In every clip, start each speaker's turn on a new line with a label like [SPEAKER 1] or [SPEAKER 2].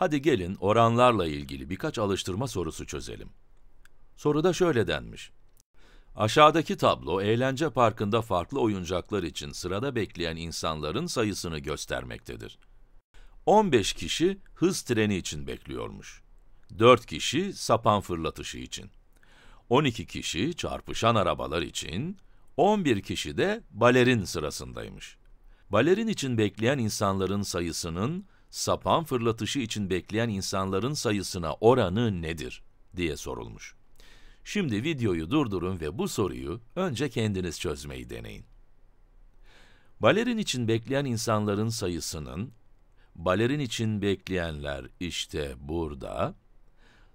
[SPEAKER 1] Hadi gelin oranlarla ilgili birkaç alıştırma sorusu çözelim. Soruda şöyle denmiş. Aşağıdaki tablo eğlence parkında farklı oyuncaklar için sırada bekleyen insanların sayısını göstermektedir. 15 kişi hız treni için bekliyormuş. 4 kişi sapan fırlatışı için. 12 kişi çarpışan arabalar için, 11 kişi de balerin sırasındaymış. Balerin için bekleyen insanların sayısının sapan fırlatışı için bekleyen insanların sayısına oranı nedir diye sorulmuş. Şimdi videoyu durdurun ve bu soruyu önce kendiniz çözmeyi deneyin. Balerin için bekleyen insanların sayısının, balerin için bekleyenler işte burada,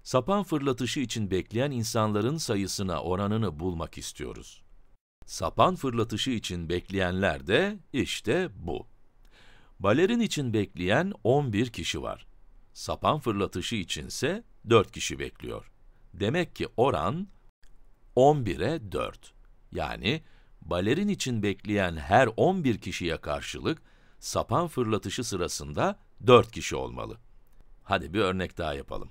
[SPEAKER 1] sapan fırlatışı için bekleyen insanların sayısına oranını bulmak istiyoruz. Sapan fırlatışı için bekleyenler de işte bu. Balerin için bekleyen 11 kişi var. Sapan fırlatışı içinse 4 kişi bekliyor. Demek ki oran 11'e 4. Yani balerin için bekleyen her 11 kişiye karşılık sapan fırlatışı sırasında 4 kişi olmalı. Hadi bir örnek daha yapalım.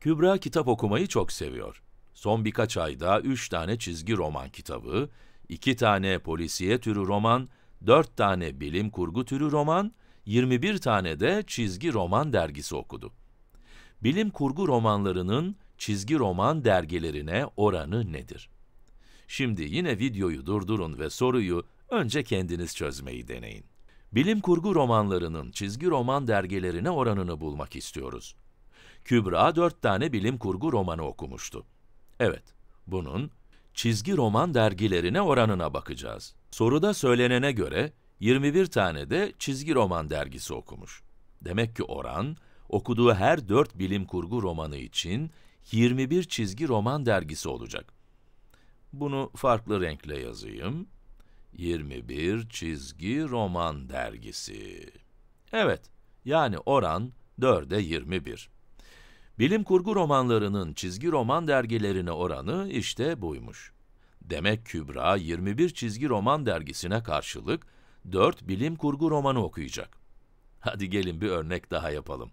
[SPEAKER 1] Kübra kitap okumayı çok seviyor. Son birkaç ayda 3 tane çizgi roman kitabı, 2 tane polisiye türü roman, 4 tane bilim kurgu türü roman, 21 tane de çizgi roman dergisi okudu. Bilim kurgu romanlarının çizgi roman dergilerine oranı nedir? Şimdi yine videoyu durdurun ve soruyu önce kendiniz çözmeyi deneyin. Bilim kurgu romanlarının çizgi roman dergilerine oranını bulmak istiyoruz. Kübra 4 tane bilim kurgu romanı okumuştu. Evet, bunun çizgi roman dergilerine oranına bakacağız. Soruda söylenene göre 21 tane de çizgi roman dergisi okumuş. Demek ki oran, okuduğu her 4 bilim kurgu romanı için 21 çizgi roman dergisi olacak. Bunu farklı renkle yazayım. 21 çizgi roman dergisi. Evet, yani oran 4'e 21. Bilim kurgu romanlarının çizgi roman dergilerine oranı işte buymuş. Demek Kübra 21 çizgi roman dergisine karşılık 4 bilim kurgu romanı okuyacak. Hadi gelin bir örnek daha yapalım.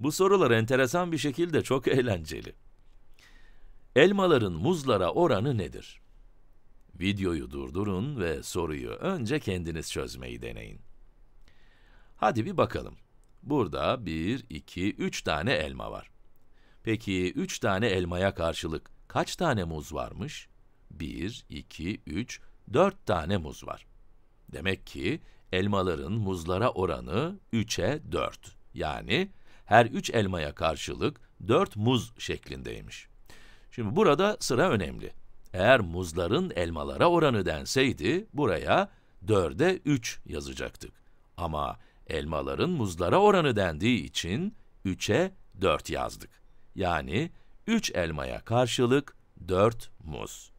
[SPEAKER 1] Bu sorular enteresan bir şekilde çok eğlenceli. Elmaların muzlara oranı nedir? Videoyu durdurun ve soruyu önce kendiniz çözmeyi deneyin. Hadi bir bakalım. Burada 1, 2, 3 tane elma var. Peki üç tane elmaya karşılık kaç tane muz varmış? Bir, iki, üç, dört tane muz var. Demek ki elmaların muzlara oranı 3'e 4. Yani her 3 elmaya karşılık 4 muz şeklindeymiş. Şimdi burada sıra önemli. Eğer muzların elmalara oranı denseydi buraya 4'e 3 yazacaktık. Ama elmaların muzlara oranı dendiği için 3'e 4 yazdık. Yani 3 elmaya karşılık 4 muz.